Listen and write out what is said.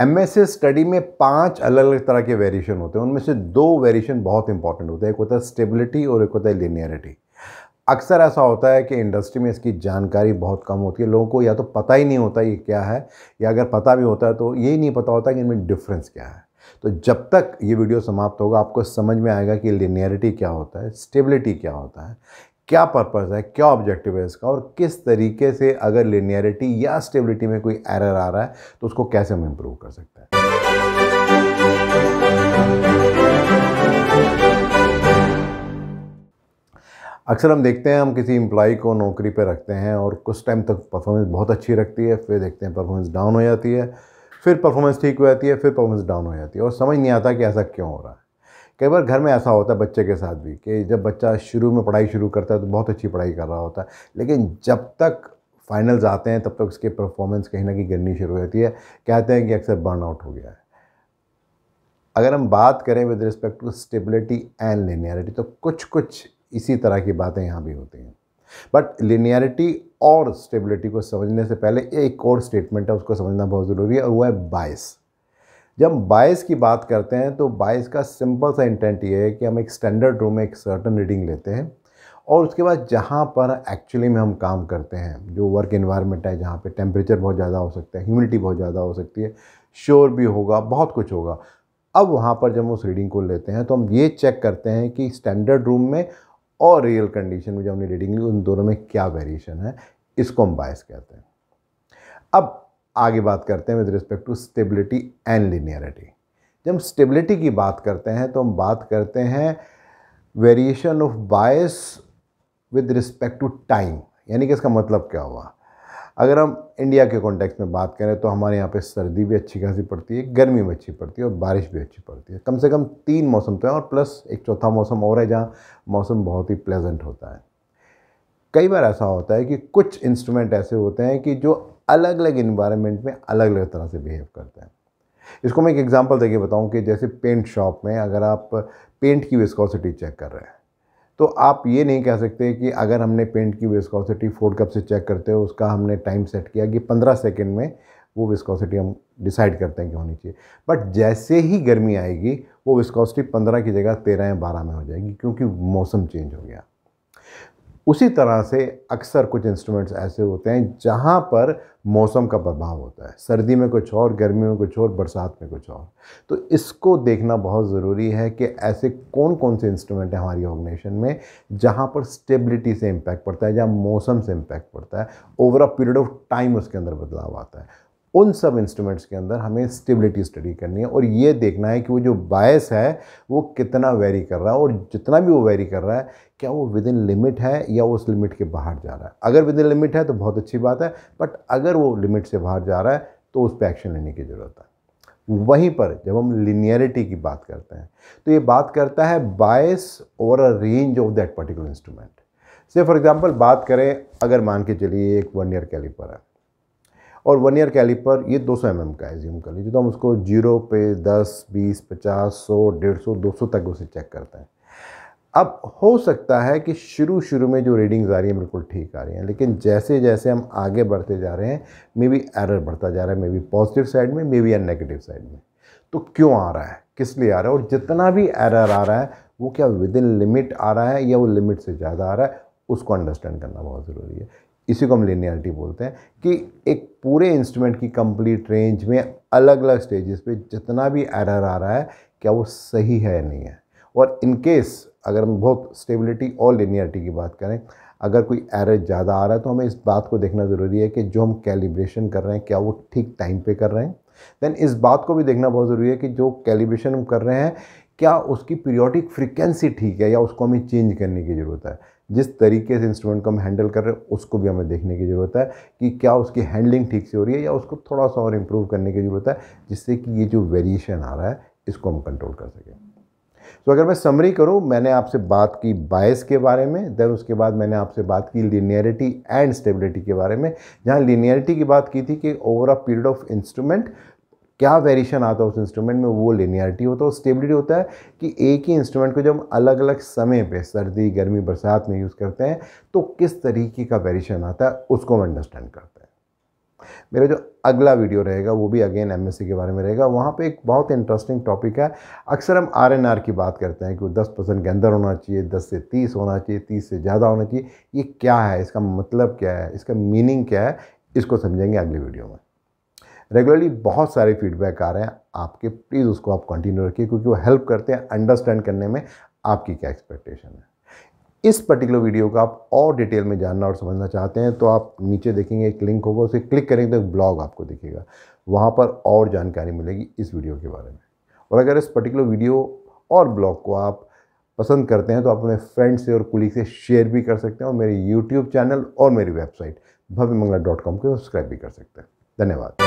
M study में पांच अलग अलग तरह के वेरिएशन होते हैं उनमें से दो वेरिएशन बहुत इंपॉर्टेंट होते हैं एक होता है स्टेबिलिटी और एक होता है लिनियरिटी अक्सर ऐसा होता है कि इंडस्ट्री में इसकी जानकारी बहुत कम होती है लोगों को या तो पता ही नहीं होता ये क्या है या अगर पता भी होता है तो ये नहीं पता होता कि इनमें डिफरेंस क्या है तो जब तक ये वीडियो समाप्त होगा आपको समझ में आएगा कि लिनियरिटी क्या होता है स्टेबिलिटी क्या होता है क्या पर्पज़ है क्या ऑब्जेक्टिव है इसका और किस तरीके से अगर लिनियरिटी या स्टेबिलिटी में कोई एरर आ रहा है तो उसको कैसे हम इम्प्रूव कर सकते हैं अक्सर हम देखते हैं हम किसी एम्प्लॉय को नौकरी पर रखते हैं और कुछ टाइम तक परफॉर्मेंस बहुत अच्छी रखती है फिर देखते हैं परफॉर्मेंस डाउन हो जाती है फिर परफॉर्मेंस ठीक हो जाती है फिर परफॉर्मेंस डाउन हो जाती है और समझ नहीं आता कि ऐसा क्यों हो रहा है कई बार घर में ऐसा होता है बच्चे के साथ भी कि जब बच्चा शुरू में पढ़ाई शुरू करता है तो बहुत अच्छी पढ़ाई कर रहा होता है लेकिन जब तक फाइनल्स आते हैं तब तक उसकी परफॉर्मेंस कहीं ना कहीं गिरनी शुरू हो जाती है कहते हैं कि अक्सर बर्न आउट हो गया है अगर हम बात करें with respect to stability and linearity तो कुछ कुछ इसी तरह की बातें यहाँ भी होती हैं बट लिनियरिटी और स्टेबिलिटी को समझने से पहले एक और स्टेटमेंट है उसको समझना बहुत ज़रूरी है और वो है बायस जब हम बायस की बात करते हैं तो बायस का सिंपल सा इंटेंट ये है कि हम एक स्टैंडर्ड रूम में एक सर्टन रीडिंग लेते हैं और उसके बाद जहाँ पर एक्चुअली में हम काम करते हैं जो वर्क इन्वायरमेंट है जहाँ पे टेम्परेचर बहुत ज़्यादा हो सकता है ह्यूमिडिटी बहुत ज़्यादा हो सकती है शोर भी होगा बहुत कुछ होगा अब वहाँ पर जब हम उस रीडिंग को लेते हैं तो हम ये चेक करते हैं कि स्टैंडर्ड रूम में और रियल कंडीशन में जो हमने रीडिंग ली उन दोनों में क्या वेरिएशन है इसको हम बायस कहते हैं अब आगे बात करते हैं with respect to stability and linearity जब स्टेबिलिटी की बात करते हैं तो हम बात करते हैं variation of bias with respect to time यानी कि इसका मतलब क्या हुआ अगर हम इंडिया के कॉन्टेक्स्ट में बात करें तो हमारे यहाँ पे सर्दी भी अच्छी खासी पड़ती है गर्मी भी अच्छी पड़ती है और बारिश भी अच्छी पड़ती है कम से कम तीन मौसम तो हैं और प्लस एक चौथा मौसम और है जहाँ मौसम बहुत ही प्लेजेंट होता है कई बार ऐसा होता है कि कुछ इंस्ट्रूमेंट ऐसे होते हैं कि जो अलग अलग इन्वायरमेंट में अलग अलग तरह से बिहेव करते हैं इसको मैं एक एग्जांपल देके बताऊं कि जैसे पेंट शॉप में अगर आप पेंट की विस्कोसिटी चेक कर रहे हैं तो आप ये नहीं कह सकते कि अगर हमने पेंट की विस्कोसिटी फोर्ड कप से चेक करते हो उसका हमने टाइम सेट किया कि पंद्रह सेकेंड में वो विस्कोसिटी हम डिसाइड करते हैं कि होनी चाहिए बट जैसे ही गर्मी आएगी वो विस्कोसिटी पंद्रह की जगह तेरह या बारह में हो जाएगी क्योंकि मौसम चेंज हो गया उसी तरह से अक्सर कुछ इंस्ट्रूमेंट्स ऐसे होते हैं जहाँ पर मौसम का प्रभाव होता है सर्दी में कुछ और गर्मी में कुछ और बरसात में कुछ और तो इसको देखना बहुत ज़रूरी है कि ऐसे कौन कौन से इंस्ट्रूमेंट हैं हमारी ऑर्गेनाइजेशन में जहाँ पर स्टेबिलिटी से इम्पैक्ट पड़ता है जहाँ मौसम से इम्पैक्ट पड़ता है over a period of time उसके अंदर बदलाव आता है उन सब इंस्ट्रूमेंट्स के अंदर हमें स्टेबिलिटी स्टडी करनी है और ये देखना है कि वो जो बायस है वो कितना वेरी कर रहा है और जितना भी वो वेरी कर रहा है क्या वो विद इन लिमिट है या वो उस लिमिट के बाहर जा रहा है अगर विद इन लिमिट है तो बहुत अच्छी बात है बट अगर वो लिमिट से बाहर जा रहा है तो उस पर एक्शन लेने की ज़रूरत है वहीं पर जब हम लिनियरिटी की बात करते हैं तो ये बात करता है बायस और a range of that particular instrument से फॉर एग्जांपल बात करें अगर मान के चलिए एक वन ईयर कैलिपर है और वन ईयर कैलिपर ये 200 सौ mm का है ज्यूम कर लीजिए तो हम उसको जीरो पे 10, 20, 50, 100, दो सौ तक उसे चेक करते हैं अब हो सकता है कि शुरू शुरू में जो रीडिंग्स आ रही हैं बिल्कुल ठीक आ रही हैं लेकिन जैसे जैसे हम आगे बढ़ते जा रहे हैं मे बी एरर बढ़ता जा रहा है मे बी पॉजिटिव साइड में मे बी या नेगेटिव साइड में तो क्यों आ रहा है किस लिए आ रहा है और जितना भी एरर आ रहा है वो क्या विद इन लिमिट आ रहा है या वो लिमिट से ज़्यादा आ रहा है उसको अंडरस्टैंड करना बहुत ज़रूरी है इसी को हम लिनियरिटी बोलते हैं कि एक पूरे इंस्ट्रूमेंट की कंप्लीट रेंज में अलग अलग स्टेजेस पे जितना भी एरर आ रहा है क्या वो सही है या नहीं है और इनकेस अगर हम बहुत स्टेबिलिटी और लिनियरिटी की बात करें अगर कोई एरर ज़्यादा आ रहा है तो हमें इस बात को देखना ज़रूरी है कि जो हम कैलिब्रेशन कर रहे हैं क्या वो ठीक टाइम पे कर रहे हैं देन इस बात को भी देखना बहुत ज़रूरी है कि जो कैलिब्रेशन हम कर रहे हैं क्या उसकी पीरियोडिक फ्रिक्वेंसी ठीक है या उसको हमें चेंज करने की ज़रूरत है जिस तरीके से इंस्ट्रूमेंट को हम हैंडल कर रहे हैं उसको भी हमें देखने की ज़रूरत है कि क्या उसकी हैंडलिंग ठीक से हो रही है या उसको थोड़ा सा और इम्प्रूव करने की ज़रूरत है जिससे कि ये जो वेरिएशन आ रहा है इसको हम कंट्रोल कर सकें सो अगर मैं समरी करूँ मैंने आपसे बात की बायस के बारे में देन उसके बाद मैंने आपसे बात की लीनियरिटी एंड स्टेबिलिटी के बारे में जहाँ लीनियरिटी की बात की थी कि over a period of instrument क्या वेरिएशन आता है उस इंस्ट्रूमेंट में वो लिनियरिटी होता है और स्टेबिलिटी होता है कि एक ही इंस्ट्रूमेंट को जब हम अलग अलग समय पे सर्दी गर्मी बरसात में यूज़ करते हैं तो किस तरीके का वेरिएशन आता है उसको हम अंडरस्टैंड करते हैं मेरा जो अगला वीडियो रहेगा वो भी अगेन एम के बारे में रहेगा वहाँ पे एक बहुत इंटरेस्टिंग टॉपिक है अक्सर हम आर की बात करते हैं कि दस परसेंट के अंदर होना चाहिए दस से तीस होना चाहिए तीस से ज़्यादा होना चाहिए ये क्या है इसका मतलब क्या है इसका मीनिंग क्या है इसको समझेंगे अगले वीडियो में रेगुलरली बहुत सारे फीडबैक आ रहे हैं आपके प्लीज़ उसको आप कंटिन्यू रखिए क्योंकि वो हेल्प करते हैं अंडरस्टैंड करने में आपकी क्या एक्सपेक्टेशन है इस पर्टिकुलर वीडियो को आप और डिटेल में जानना और समझना चाहते हैं तो आप नीचे देखेंगे एक लिंक होगा उसे क्लिक करेंगे तो एक ब्लॉग आपको दिखेगा वहाँ पर और जानकारी मिलेगी इस वीडियो के बारे में और अगर इस पर्टिकुलर वीडियो और ब्लॉग को आप पसंद करते हैं तो आप अपने फ्रेंड से और कुलीग से शेयर भी कर सकते हैं और मेरे यूट्यूब चैनल और मेरी website Bhavya Mangla dot com को सब्सक्राइब भी कर सकते हैं धन्यवाद